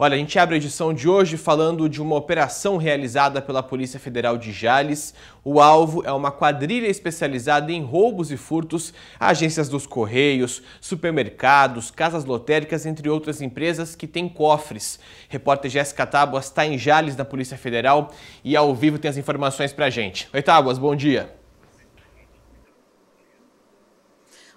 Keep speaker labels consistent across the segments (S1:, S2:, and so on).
S1: Olha, a gente abre a edição de hoje falando de uma operação realizada pela Polícia Federal de Jales. O alvo é uma quadrilha especializada em roubos e furtos a agências dos Correios, supermercados, casas lotéricas, entre outras empresas que têm cofres. Repórter Jéssica Tábuas está em Jales, na Polícia Federal, e ao vivo tem as informações para a gente. Oi, Tábuas, bom dia.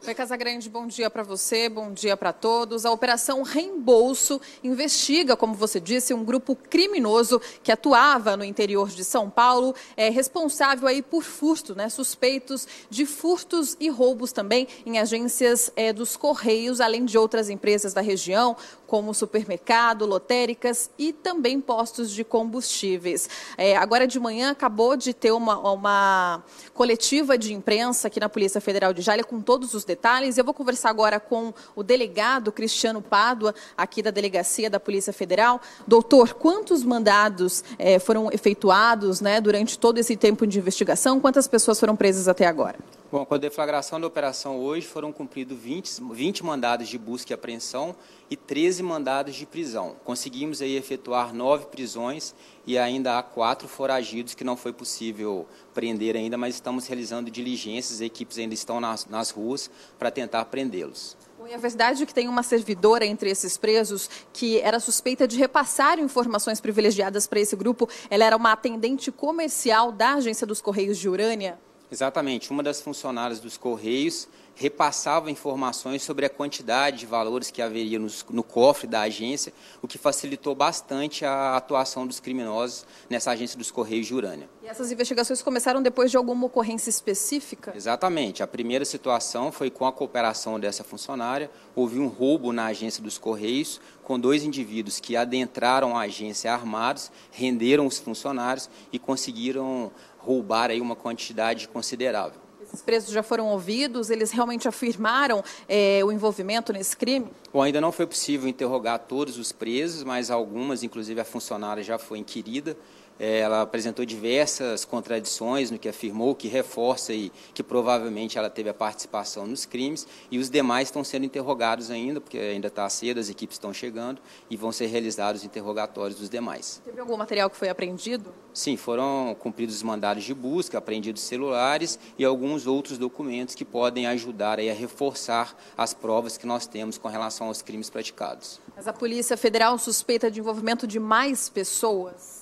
S2: Oi, Casagrande, bom dia para você, bom dia para todos. A Operação Reembolso investiga, como você disse, um grupo criminoso que atuava no interior de São Paulo, é responsável aí por furto, né? Suspeitos de furtos e roubos também em agências é, dos Correios, além de outras empresas da região como supermercado, lotéricas e também postos de combustíveis. É, agora de manhã acabou de ter uma, uma coletiva de imprensa aqui na Polícia Federal de Jalha com todos os detalhes. Eu vou conversar agora com o delegado Cristiano Pádua, aqui da Delegacia da Polícia Federal. Doutor, quantos mandados é, foram efetuados né, durante todo esse tempo de investigação? Quantas pessoas foram presas até agora?
S3: Bom, com a deflagração da operação hoje, foram cumpridos 20, 20 mandados de busca e apreensão e 13 mandados de prisão. Conseguimos aí efetuar nove prisões e ainda há quatro foragidos que não foi possível prender ainda, mas estamos realizando diligências, equipes ainda estão nas, nas ruas para tentar prendê-los.
S2: É verdade que tem uma servidora entre esses presos que era suspeita de repassar informações privilegiadas para esse grupo. Ela era uma atendente comercial da agência dos Correios de Urânia.
S3: Exatamente. Uma das funcionárias dos Correios repassava informações sobre a quantidade de valores que haveria no, no cofre da agência, o que facilitou bastante a atuação dos criminosos nessa agência dos Correios de Urânia.
S2: E essas investigações começaram depois de alguma ocorrência específica?
S3: Exatamente. A primeira situação foi com a cooperação dessa funcionária. Houve um roubo na agência dos Correios com dois indivíduos que adentraram a agência armados, renderam os funcionários e conseguiram roubar aí uma quantidade considerável.
S2: Esses presos já foram ouvidos? Eles realmente afirmaram é, o envolvimento nesse crime?
S3: Bom, ainda não foi possível interrogar todos os presos, mas algumas, inclusive a funcionária, já foi inquirida. É, ela apresentou diversas contradições no que afirmou, que reforça e que provavelmente ela teve a participação nos crimes, e os demais estão sendo interrogados ainda, porque ainda está cedo, as equipes estão chegando e vão ser realizados os interrogatórios dos demais.
S2: Teve algum material que foi apreendido?
S3: Sim, foram cumpridos os mandados de busca, apreendidos celulares e alguns outros documentos que podem ajudar a reforçar as provas que nós temos com relação aos crimes praticados.
S2: Mas a Polícia Federal suspeita de envolvimento de mais pessoas?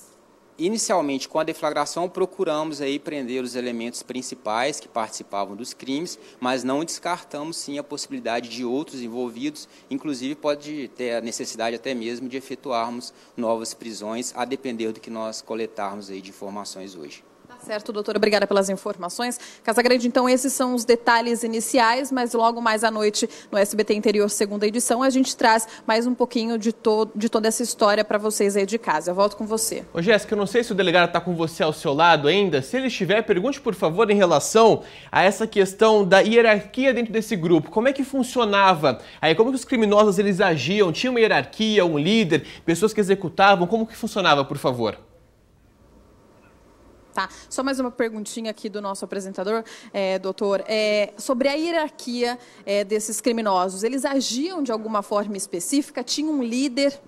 S3: Inicialmente, com a deflagração, procuramos aí prender os elementos principais que participavam dos crimes, mas não descartamos sim a possibilidade de outros envolvidos, inclusive pode ter a necessidade até mesmo de efetuarmos novas prisões, a depender do que nós coletarmos aí de informações hoje.
S2: Certo, doutora, obrigada pelas informações. Casa Grande, então, esses são os detalhes iniciais, mas logo mais à noite no SBT Interior, segunda edição, a gente traz mais um pouquinho de, to de toda essa história para vocês aí de casa. Eu volto com você.
S1: Ô, Jéssica, eu não sei se o delegado está com você ao seu lado ainda. Se ele estiver, pergunte, por favor, em relação a essa questão da hierarquia dentro desse grupo. Como é que funcionava? Aí, como que os criminosos eles agiam? Tinha uma hierarquia, um líder, pessoas que executavam? Como que funcionava, por favor?
S2: Tá. Só mais uma perguntinha aqui do nosso apresentador, é, doutor. É, sobre a hierarquia é, desses criminosos, eles agiam de alguma forma específica? Tinha um líder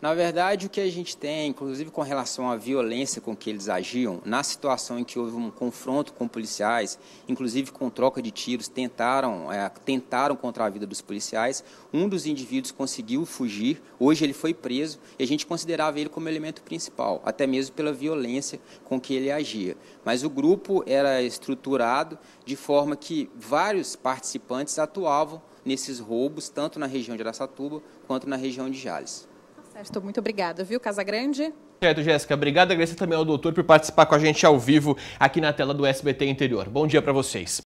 S3: na verdade, o que a gente tem, inclusive com relação à violência com que eles agiam, na situação em que houve um confronto com policiais, inclusive com troca de tiros, tentaram, é, tentaram contra a vida dos policiais. Um dos indivíduos conseguiu fugir, hoje ele foi preso e a gente considerava ele como elemento principal, até mesmo pela violência com que ele agia. Mas o grupo era estruturado de forma que vários participantes atuavam nesses roubos, tanto na região de Aracatuba quanto na região de Jales.
S2: Certo, muito obrigada, viu, Casa Grande.
S1: Certo, Jéssica, obrigada. Agradecer também ao doutor por participar com a gente ao vivo aqui na tela do SBT Interior. Bom dia para vocês.